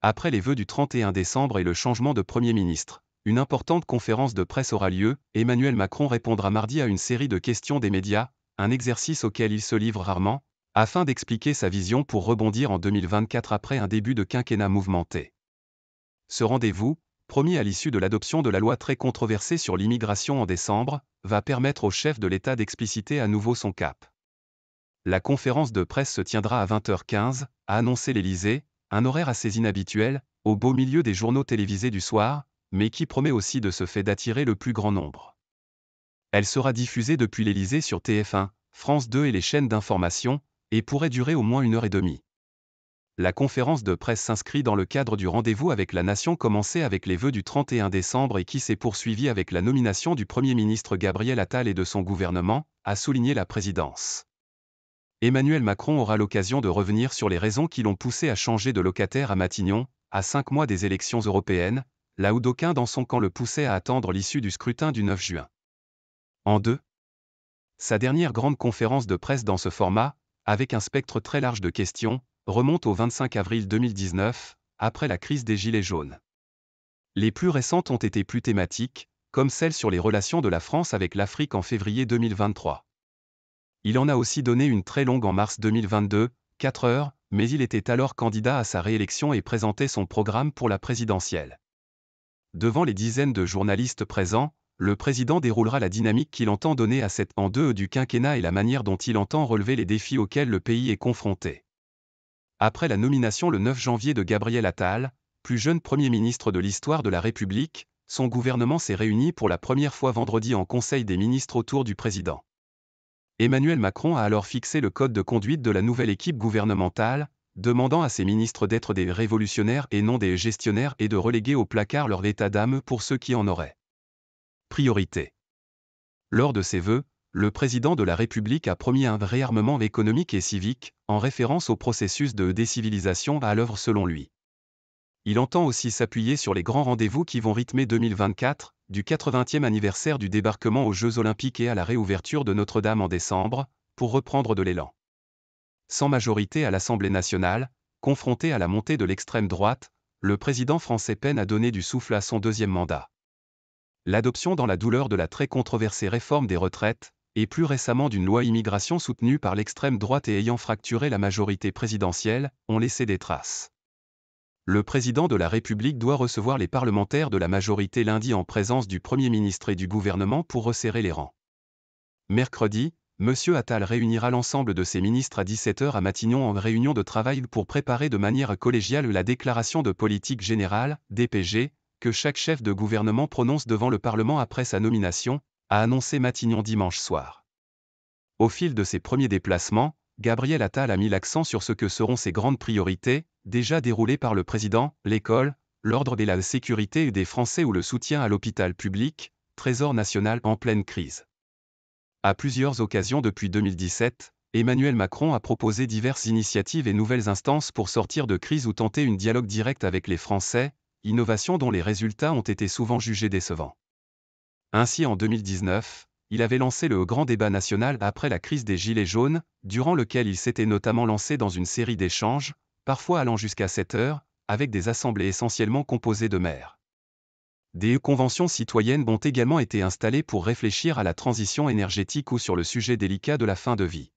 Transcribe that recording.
Après les vœux du 31 décembre et le changement de Premier ministre, une importante conférence de presse aura lieu, Emmanuel Macron répondra mardi à une série de questions des médias, un exercice auquel il se livre rarement, afin d'expliquer sa vision pour rebondir en 2024 après un début de quinquennat mouvementé. Ce rendez-vous, promis à l'issue de l'adoption de la loi très controversée sur l'immigration en décembre, va permettre au chef de l'État d'expliciter à nouveau son cap. La conférence de presse se tiendra à 20h15, a annoncé l'Élysée, un horaire assez inhabituel, au beau milieu des journaux télévisés du soir, mais qui promet aussi de ce fait d'attirer le plus grand nombre. Elle sera diffusée depuis l'Élysée sur TF1, France 2 et les chaînes d'information, et pourrait durer au moins une heure et demie. La conférence de presse s'inscrit dans le cadre du rendez-vous avec la nation commencé avec les vœux du 31 décembre et qui s'est poursuivi avec la nomination du Premier ministre Gabriel Attal et de son gouvernement, a souligné la présidence. Emmanuel Macron aura l'occasion de revenir sur les raisons qui l'ont poussé à changer de locataire à Matignon, à cinq mois des élections européennes, là où d'aucuns dans son camp le poussaient à attendre l'issue du scrutin du 9 juin. En deux, sa dernière grande conférence de presse dans ce format, avec un spectre très large de questions, remonte au 25 avril 2019, après la crise des Gilets jaunes. Les plus récentes ont été plus thématiques, comme celle sur les relations de la France avec l'Afrique en février 2023. Il en a aussi donné une très longue en mars 2022, 4 heures, mais il était alors candidat à sa réélection et présentait son programme pour la présidentielle. Devant les dizaines de journalistes présents, le président déroulera la dynamique qu'il entend donner à cette en deux du quinquennat et la manière dont il entend relever les défis auxquels le pays est confronté. Après la nomination le 9 janvier de Gabriel Attal, plus jeune Premier ministre de l'histoire de la République, son gouvernement s'est réuni pour la première fois vendredi en Conseil des ministres autour du président. Emmanuel Macron a alors fixé le code de conduite de la nouvelle équipe gouvernementale, demandant à ses ministres d'être des révolutionnaires et non des gestionnaires et de reléguer au placard leur état d'âme pour ceux qui en auraient. Priorité. Lors de ses vœux, le président de la République a promis un réarmement économique et civique, en référence au processus de décivilisation à l'œuvre selon lui. Il entend aussi s'appuyer sur les grands rendez-vous qui vont rythmer 2024, du 80e anniversaire du débarquement aux Jeux olympiques et à la réouverture de Notre-Dame en décembre, pour reprendre de l'élan. Sans majorité à l'Assemblée nationale, confronté à la montée de l'extrême droite, le président français peine à donner du souffle à son deuxième mandat. L'adoption dans la douleur de la très controversée réforme des retraites, et plus récemment d'une loi immigration soutenue par l'extrême droite et ayant fracturé la majorité présidentielle, ont laissé des traces le président de la République doit recevoir les parlementaires de la majorité lundi en présence du Premier ministre et du gouvernement pour resserrer les rangs. Mercredi, M. Attal réunira l'ensemble de ses ministres à 17h à Matignon en réunion de travail pour préparer de manière collégiale la déclaration de politique générale, DPG, que chaque chef de gouvernement prononce devant le Parlement après sa nomination, a annoncé Matignon dimanche soir. Au fil de ses premiers déplacements, Gabriel Attal a mis l'accent sur ce que seront ses grandes priorités, déjà déroulées par le président, l'école, l'ordre et la sécurité et des Français ou le soutien à l'hôpital public, trésor national en pleine crise. À plusieurs occasions depuis 2017, Emmanuel Macron a proposé diverses initiatives et nouvelles instances pour sortir de crise ou tenter une dialogue direct avec les Français, innovations dont les résultats ont été souvent jugés décevants. Ainsi en 2019, il avait lancé le grand débat national après la crise des Gilets jaunes, durant lequel il s'était notamment lancé dans une série d'échanges, parfois allant jusqu'à 7 heures, avec des assemblées essentiellement composées de maires. Des conventions citoyennes ont également été installées pour réfléchir à la transition énergétique ou sur le sujet délicat de la fin de vie.